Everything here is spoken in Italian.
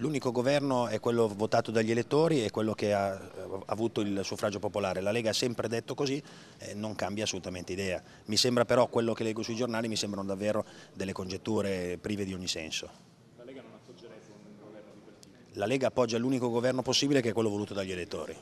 L'unico governo è quello votato dagli elettori e quello che ha eh, avuto il suffragio popolare. La Lega ha sempre detto così e non cambia assolutamente idea. Mi sembra però quello che leggo sui giornali mi sembrano davvero delle congetture prive di ogni senso. La Lega non appoggerebbe un governo di quel tipo? La Lega appoggia l'unico governo possibile che è quello voluto dagli elettori.